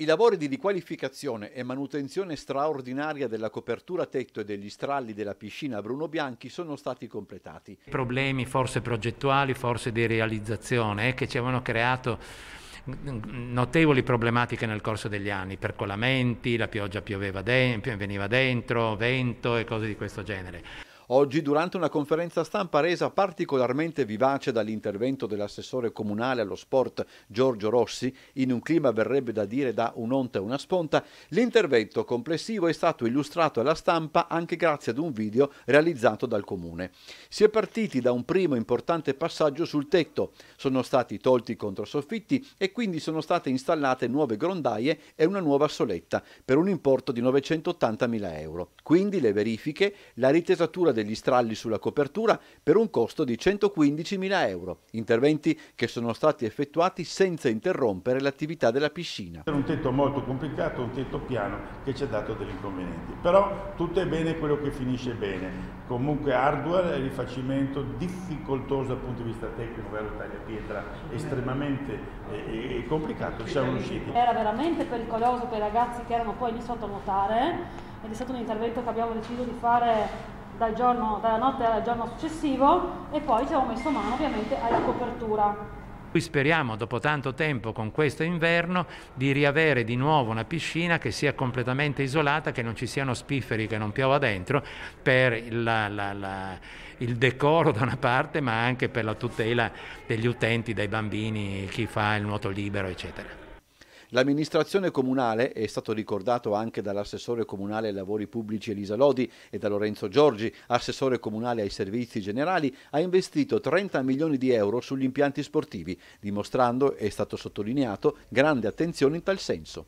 I lavori di riqualificazione e manutenzione straordinaria della copertura tetto e degli stralli della piscina Bruno Bianchi sono stati completati. Problemi forse progettuali, forse di realizzazione, eh, che ci avevano creato notevoli problematiche nel corso degli anni, percolamenti, la pioggia pioveva de- veniva dentro, vento e cose di questo genere. Oggi, durante una conferenza stampa resa particolarmente vivace dall'intervento dell'assessore comunale allo sport Giorgio Rossi, in un clima verrebbe da dire da un'onta e una sponta, l'intervento complessivo è stato illustrato alla stampa anche grazie ad un video realizzato dal comune. Si è partiti da un primo importante passaggio sul tetto, sono stati tolti i controsoffitti e quindi sono state installate nuove grondaie e una nuova soletta per un importo di 980.000 euro. Quindi le verifiche, la ritesatura del degli stralli sulla copertura per un costo di 115.000 euro, interventi che sono stati effettuati senza interrompere l'attività della piscina. Era un tetto molto complicato, un tetto piano che ci ha dato degli inconvenienti, però tutto è bene quello che finisce bene, comunque hardware, rifacimento difficoltoso dal punto di vista tecnico, ovvero taglia pietra, estremamente eh, eh, complicato, ci siamo riusciti. Era veramente pericoloso per i ragazzi che erano poi lì sotto a nuotare ed è stato un intervento che abbiamo deciso di fare dal giorno, dalla notte al giorno successivo e poi ci abbiamo messo mano ovviamente alla copertura. Qui speriamo, dopo tanto tempo con questo inverno, di riavere di nuovo una piscina che sia completamente isolata, che non ci siano spifferi, che non piova dentro, per la, la, la, il decoro da una parte, ma anche per la tutela degli utenti, dei bambini, chi fa il nuoto libero, eccetera. L'amministrazione comunale, è stato ricordato anche dall'assessore comunale ai lavori pubblici Elisa Lodi e da Lorenzo Giorgi, assessore comunale ai servizi generali, ha investito 30 milioni di euro sugli impianti sportivi, dimostrando, è stato sottolineato, grande attenzione in tal senso.